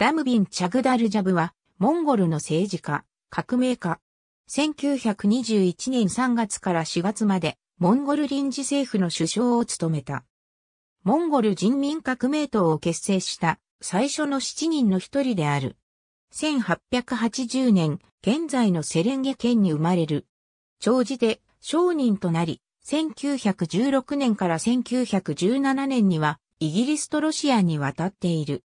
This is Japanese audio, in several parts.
ラムビン・チャグダルジャブは、モンゴルの政治家、革命家。1921年3月から4月まで、モンゴル臨時政府の首相を務めた。モンゴル人民革命党を結成した最初の7人の一人である。1880年、現在のセレンゲ県に生まれる。長寿で商人となり、1916年から1917年にはイギリスとロシアに渡っている。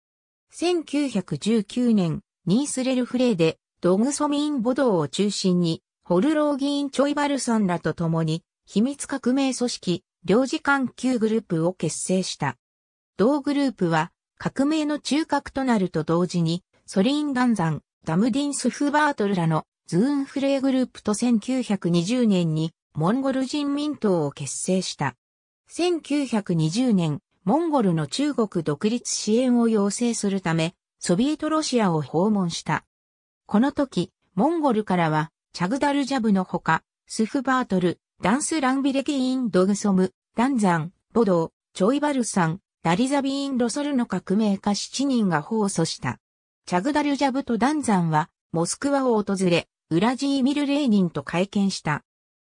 1919年、ニースレルフレーで、ドグソミンボドーを中心に、ホルロー議員チョイバルさんらと共に、秘密革命組織、領事館級グループを結成した。同グループは、革命の中核となると同時に、ソリン・ガンザン、ダムディン・スフバートルらのズーンフレーグループと1920年にモンゴル人民党を結成した。1920年、モンゴルの中国独立支援を要請するため、ソビエトロシアを訪問した。この時、モンゴルからは、チャグダルジャブのほか、スフバートル、ダンスランビレキインドグソム、ダンザン、ボドー、チョイバルサン、ダリザビーン・ロソルの革命家7人が放訴した。チャグダルジャブとダンザンは、モスクワを訪れ、ウラジーミル・レーニンと会見した。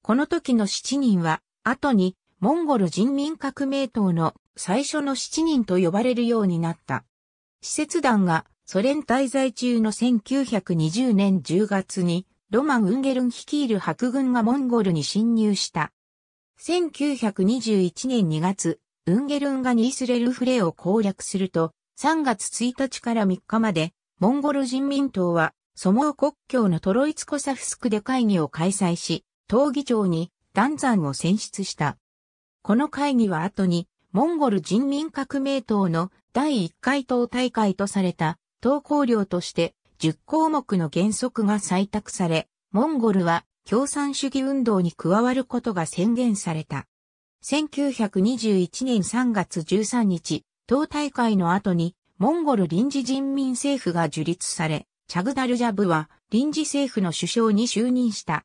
この時の7人は、後に、モンゴル人民革命党の最初の7人と呼ばれるようになった。施設団がソ連滞在中の1920年10月にロマン・ウンゲルン率いる白軍がモンゴルに侵入した。1921年2月、ウンゲルンがニースレルフレを攻略すると、3月1日から3日まで、モンゴル人民党は、ソモー国境のトロイツコサフスクで会議を開催し、党議長に断山を選出した。この会議は後に、モンゴル人民革命党の第1回党大会とされた党綱領として10項目の原則が採択され、モンゴルは共産主義運動に加わることが宣言された。1921年3月13日、党大会の後にモンゴル臨時人民政府が樹立され、チャグダルジャブは臨時政府の首相に就任した。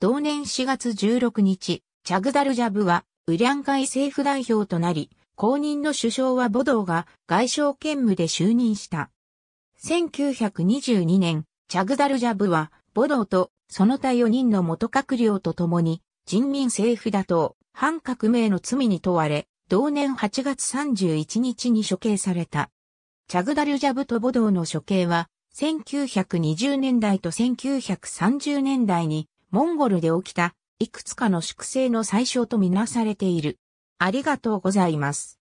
同年4月16日、チャグダルジャブはウリャン会政府代表となり、公認の首相はボドーが外相兼務で就任した。1922年、チャグダルジャブは、ボドーとその他4人の元閣僚と共に、人民政府打倒、反革命の罪に問われ、同年8月31日に処刑された。チャグダルジャブとボドーの処刑は、1920年代と1930年代にモンゴルで起きたいくつかの粛清の最小とみなされている。ありがとうございます。